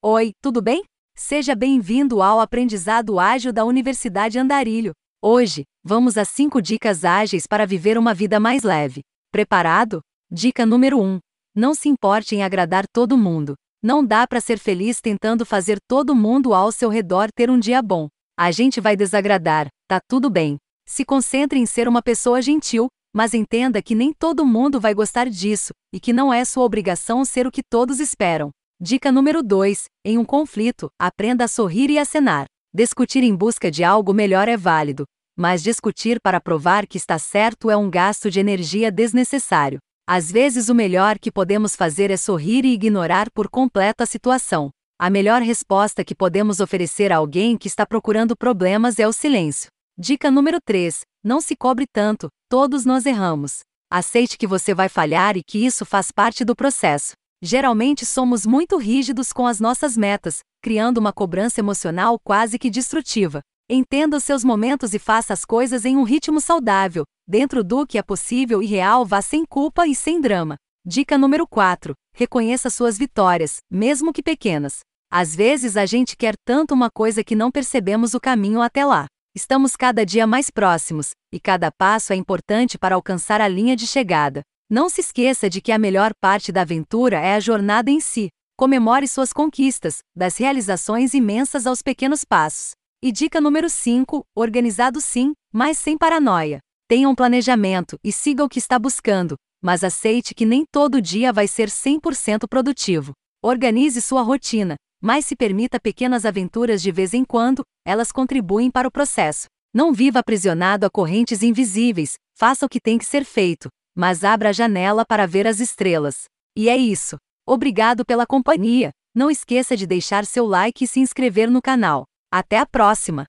Oi, tudo bem? Seja bem-vindo ao Aprendizado Ágil da Universidade Andarilho. Hoje, vamos a 5 dicas ágeis para viver uma vida mais leve. Preparado? Dica número 1. Um, não se importe em agradar todo mundo. Não dá para ser feliz tentando fazer todo mundo ao seu redor ter um dia bom. A gente vai desagradar, tá tudo bem. Se concentre em ser uma pessoa gentil, mas entenda que nem todo mundo vai gostar disso e que não é sua obrigação ser o que todos esperam. Dica número 2: Em um conflito, aprenda a sorrir e a cenar. Discutir em busca de algo melhor é válido, mas discutir para provar que está certo é um gasto de energia desnecessário. Às vezes, o melhor que podemos fazer é sorrir e ignorar por completo a situação. A melhor resposta que podemos oferecer a alguém que está procurando problemas é o silêncio. Dica número 3: Não se cobre tanto, todos nós erramos. Aceite que você vai falhar e que isso faz parte do processo. Geralmente somos muito rígidos com as nossas metas, criando uma cobrança emocional quase que destrutiva. Entenda os seus momentos e faça as coisas em um ritmo saudável, dentro do que é possível e real, vá sem culpa e sem drama. Dica número 4: reconheça suas vitórias, mesmo que pequenas. Às vezes a gente quer tanto uma coisa que não percebemos o caminho até lá. Estamos cada dia mais próximos, e cada passo é importante para alcançar a linha de chegada. Não se esqueça de que a melhor parte da aventura é a jornada em si. Comemore suas conquistas, das realizações imensas aos pequenos passos. E dica número 5: organizado sim, mas sem paranoia. Tenha um planejamento e siga o que está buscando, mas aceite que nem todo dia vai ser 100% produtivo. Organize sua rotina, mas se permita pequenas aventuras de vez em quando, elas contribuem para o processo. Não viva aprisionado a correntes invisíveis, faça o que tem que ser feito, mas abra a janela para ver as estrelas. E é isso. Obrigado pela companhia. Não esqueça de deixar seu like e se inscrever no canal. Até a próxima!